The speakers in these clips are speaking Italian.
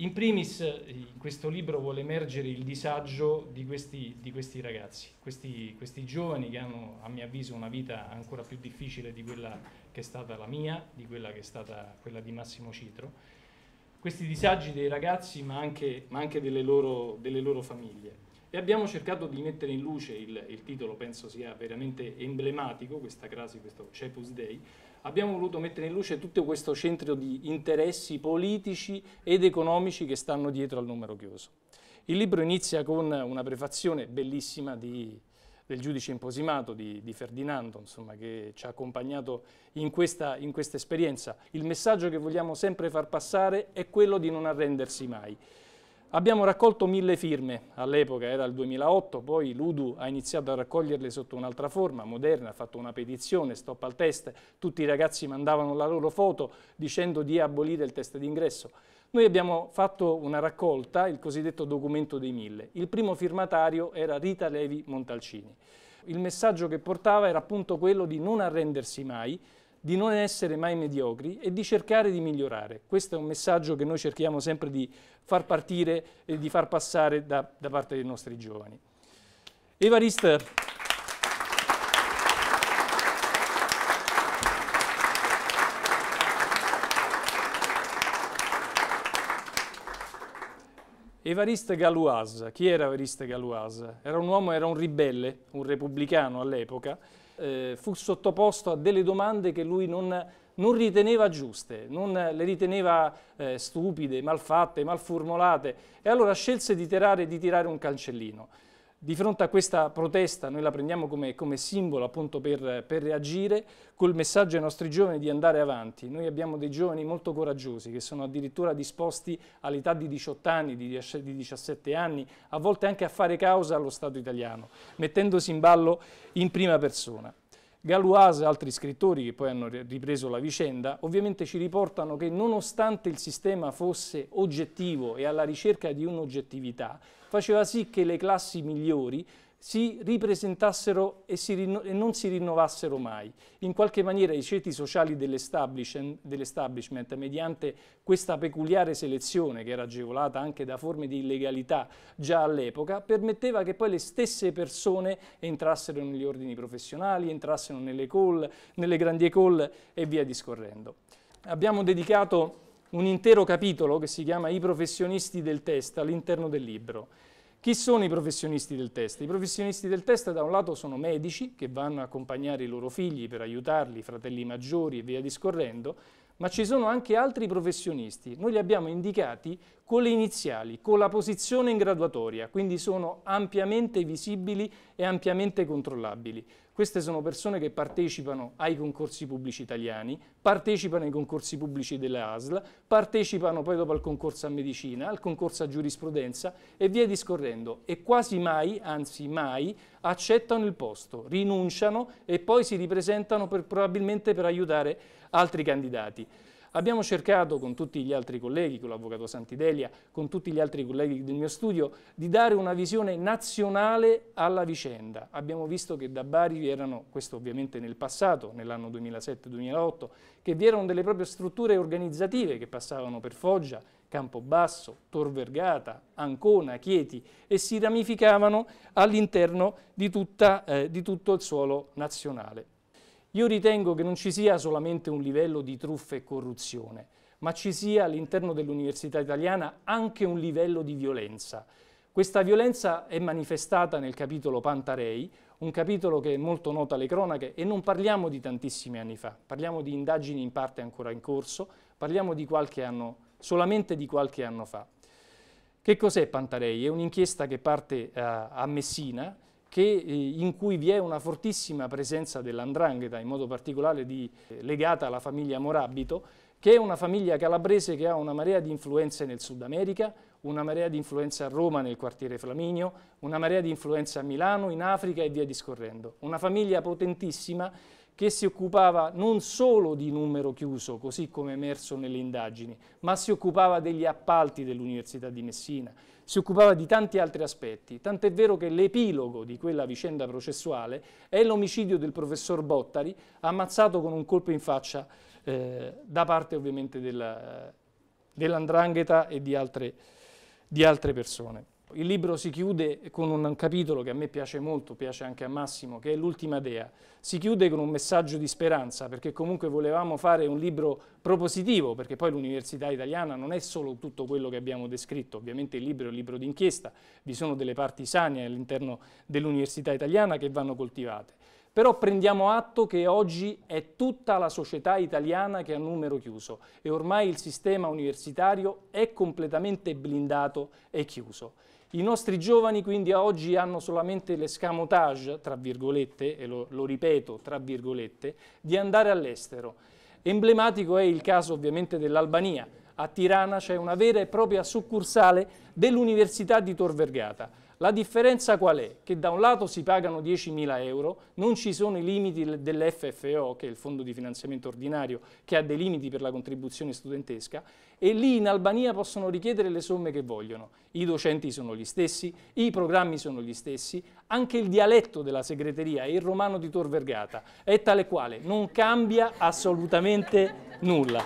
In primis in eh, questo libro vuole emergere il disagio di questi, di questi ragazzi, questi, questi, giovani che hanno a mio avviso una vita ancora più difficile di quella che è stata la mia, di quella che è stata quella di Massimo Citro, questi disagi dei ragazzi ma anche, ma anche delle, loro, delle loro famiglie. E abbiamo cercato di mettere in luce, il, il titolo penso sia veramente emblematico, questa crasi, questo Cepus Dei. abbiamo voluto mettere in luce tutto questo centro di interessi politici ed economici che stanno dietro al numero chiuso. Il libro inizia con una prefazione bellissima di, del giudice imposimato di, di Ferdinando, insomma, che ci ha accompagnato in questa, in questa esperienza. Il messaggio che vogliamo sempre far passare è quello di non arrendersi mai. Abbiamo raccolto mille firme, all'epoca era il 2008, poi l'Udu ha iniziato a raccoglierle sotto un'altra forma, moderna, ha fatto una petizione, stop al test, tutti i ragazzi mandavano la loro foto dicendo di abolire il test d'ingresso. Noi abbiamo fatto una raccolta, il cosiddetto documento dei mille. Il primo firmatario era Rita Levi Montalcini. Il messaggio che portava era appunto quello di non arrendersi mai, di non essere mai mediocri e di cercare di migliorare. Questo è un messaggio che noi cerchiamo sempre di far partire e di far passare da, da parte dei nostri giovani. Evarist, Evariste Galoise, chi era Evariste Galoise? Era un uomo, era un ribelle, un repubblicano all'epoca, eh, fu sottoposto a delle domande che lui non, non riteneva giuste, non le riteneva eh, stupide, malfatte, malformulate e allora scelse di tirare, di tirare un cancellino. Di fronte a questa protesta noi la prendiamo come, come simbolo appunto per, per, reagire col messaggio ai nostri giovani di andare avanti. Noi abbiamo dei giovani molto coraggiosi che sono addirittura disposti all'età di 18 anni, di, di 17 anni, a volte anche a fare causa allo Stato italiano, mettendosi in ballo in prima persona. Galoise e altri scrittori che poi hanno ripreso la vicenda, ovviamente ci riportano che nonostante il sistema fosse oggettivo e alla ricerca di un'oggettività, faceva sì che le classi migliori si ripresentassero e, si rinno- e, non si rinnovassero mai. In qualche maniera i ceti sociali dell'establishment, dell'establishment, mediante questa peculiare selezione, che era agevolata anche da forme di illegalità già all'epoca, permetteva che poi le stesse persone entrassero negli ordini professionali, entrassero nelle, call, nelle grandi call e via discorrendo. Abbiamo dedicato un intero capitolo che si chiama I professionisti del test all'interno del libro chi sono i professionisti del test? I professionisti del test da un lato sono medici che vanno a accompagnare i loro figli per aiutarli, fratelli maggiori e via discorrendo, ma ci sono anche altri professionisti. Noi li abbiamo indicati con le iniziali, con la posizione in graduatoria, quindi sono ampiamente visibili e ampiamente controllabili. Queste sono persone che partecipano ai concorsi pubblici italiani, partecipano ai concorsi pubblici delle ASL, partecipano poi dopo al concorso a medicina, al concorso a giurisprudenza e via discorrendo e quasi mai, anzi mai, accettano il posto, rinunciano e poi si ripresentano per, probabilmente per aiutare altri candidati. Abbiamo cercato con tutti gli altri colleghi, con l'avvocato Santidelia, con tutti gli altri colleghi del mio studio, di dare una visione nazionale alla vicenda. Abbiamo visto che da Bari vi erano, questo ovviamente nel passato, nell'anno 2007-2008, che vi erano delle proprie strutture organizzative che passavano per Foggia, Campobasso, Tor Vergata, Ancona, Chieti e si ramificavano all'interno di, eh, di tutto il suolo nazionale. Io ritengo che non ci sia solamente un livello di truffa e corruzione, ma ci sia all'interno dell'università italiana anche un livello di violenza. Questa violenza è manifestata nel capitolo Pantarei, un capitolo che è molto noto alle cronache e non parliamo di tantissimi anni fa, parliamo di indagini in parte ancora in corso, parliamo di qualche anno, solamente di qualche anno fa. Che cos'è Pantarei? È un'inchiesta che parte eh, a Messina, che, eh, in cui vi è una fortissima presenza dell'andrangheta, in modo particolare di, eh, legata alla famiglia Morabito, che è una famiglia calabrese che ha una marea di influenze nel Sud America, una marea di influenze a Roma nel quartiere Flaminio, una marea di influenze a Milano, in Africa e via discorrendo. Una famiglia potentissima che si occupava non solo di numero chiuso, così come emerso nelle indagini, ma si occupava degli appalti dell'Università di Messina, si occupava di tanti altri aspetti, tant'è vero che l'epilogo di quella vicenda processuale è l'omicidio del professor Bottari, ammazzato con un colpo in faccia eh, da parte ovviamente dell'andrangheta e di altre, di altre persone. Il libro si chiude con un capitolo che a me piace molto, piace anche a Massimo, che è l'ultima dea. Si chiude con un messaggio di speranza, perché comunque volevamo fare un libro propositivo, perché poi l'università italiana non è solo tutto quello che abbiamo descritto, ovviamente il libro è un libro d'inchiesta, vi sono delle parti sane all'interno dell'università italiana che vanno coltivate. Però prendiamo atto che oggi è tutta la società italiana che ha numero chiuso e ormai il sistema universitario è completamente blindato e chiuso. I nostri giovani quindi a oggi hanno solamente l'escamotage, tra virgolette, e lo, lo ripeto, tra virgolette, di andare all'estero. Emblematico è il caso ovviamente dell'Albania. A Tirana c'è una vera e propria succursale dell'Università di Tor Vergata la differenza qual è? Che da un lato si pagano 10.000 euro, non ci sono i limiti dell'FFO, che è il fondo di finanziamento ordinario, che ha dei limiti per la contribuzione studentesca, e lì in Albania possono richiedere le somme che vogliono. I docenti sono gli stessi, i programmi sono gli stessi, anche il dialetto della segreteria e il romano di Tor Vergata è tale quale, non cambia assolutamente nulla.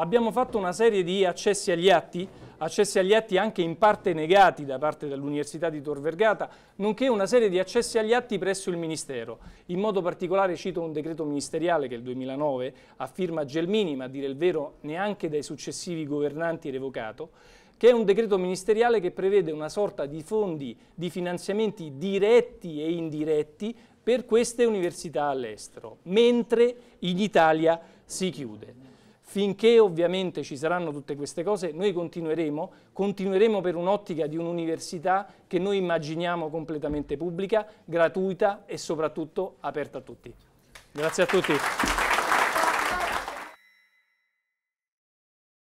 abbiamo fatto una serie di accessi agli atti, accessi agli atti anche in parte negati da parte dell'Università di Tor Vergata, nonché una serie di accessi agli atti presso il Ministero. In modo particolare cito un decreto ministeriale che è il 2009, a firma Gelmini, ma a dire il vero neanche dai successivi governanti revocato, che è un decreto ministeriale che prevede una sorta di fondi di finanziamenti diretti e indiretti per queste università all'estero, mentre in Italia si chiude. Finché ovviamente ci saranno tutte queste cose, noi continueremo, continueremo per un'ottica di un'università che noi immaginiamo completamente pubblica, gratuita e soprattutto aperta a tutti. Grazie a tutti.